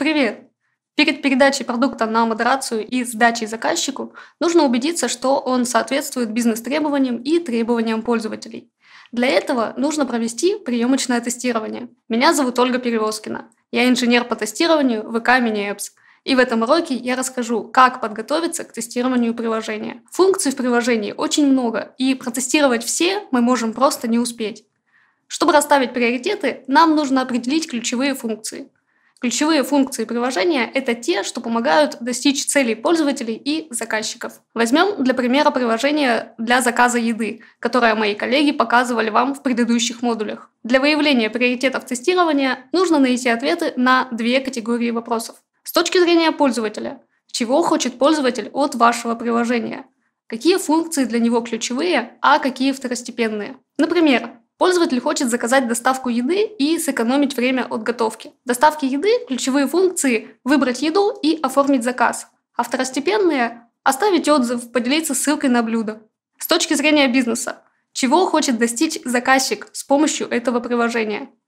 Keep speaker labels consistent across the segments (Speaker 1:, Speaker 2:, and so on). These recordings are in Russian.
Speaker 1: Привет! Перед передачей продукта на модерацию и сдачей заказчику нужно убедиться, что он соответствует бизнес-требованиям и требованиям пользователей. Для этого нужно провести приемочное тестирование. Меня зовут Ольга Перевозкина. Я инженер по тестированию в ВК Миниэпс. И в этом уроке я расскажу, как подготовиться к тестированию приложения. Функций в приложении очень много, и протестировать все мы можем просто не успеть. Чтобы расставить приоритеты, нам нужно определить ключевые функции – Ключевые функции приложения – это те, что помогают достичь целей пользователей и заказчиков. Возьмем для примера приложение для заказа еды, которое мои коллеги показывали вам в предыдущих модулях. Для выявления приоритетов тестирования нужно найти ответы на две категории вопросов. С точки зрения пользователя, чего хочет пользователь от вашего приложения? Какие функции для него ключевые, а какие второстепенные? Например, Пользователь хочет заказать доставку еды и сэкономить время от готовки. Доставки еды ключевые функции – выбрать еду и оформить заказ, а второстепенные – оставить отзыв, поделиться ссылкой на блюдо. С точки зрения бизнеса, чего хочет достичь заказчик с помощью этого приложения –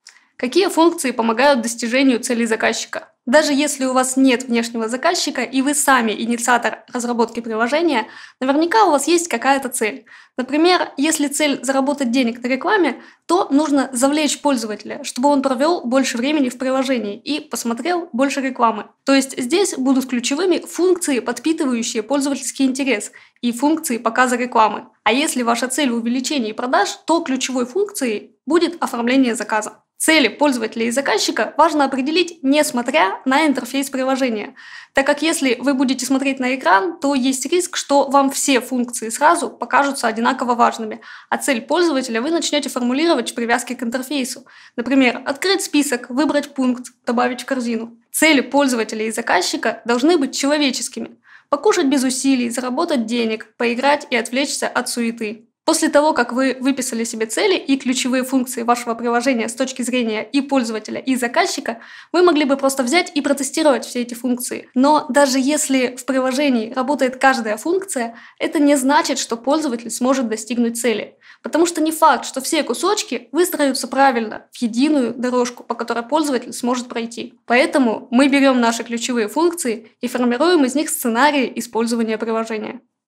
Speaker 1: Какие функции помогают достижению целей заказчика? Даже если у вас нет внешнего заказчика и вы сами инициатор разработки приложения, наверняка у вас есть какая-то цель. Например, если цель заработать денег на рекламе, то нужно завлечь пользователя, чтобы он провел больше времени в приложении и посмотрел больше рекламы. То есть здесь будут ключевыми функции, подпитывающие пользовательский интерес и функции показа рекламы. А если ваша цель увеличение продаж, то ключевой функцией будет оформление заказа. Цели пользователя и заказчика важно определить, несмотря на интерфейс приложения, так как если вы будете смотреть на экран, то есть риск, что вам все функции сразу покажутся одинаково важными, а цель пользователя вы начнете формулировать в привязке к интерфейсу. Например, открыть список, выбрать пункт, добавить в корзину. Цели пользователя и заказчика должны быть человеческими. Покушать без усилий, заработать денег, поиграть и отвлечься от суеты. После того, как вы выписали себе цели и ключевые функции вашего приложения с точки зрения и пользователя, и заказчика, вы могли бы просто взять и протестировать все эти функции. Но даже если в приложении работает каждая функция, это не значит, что пользователь сможет достигнуть цели. Потому что не факт, что все кусочки выстроятся правильно в единую дорожку, по которой пользователь сможет пройти. Поэтому мы берем наши ключевые функции и формируем из них сценарии использования приложения.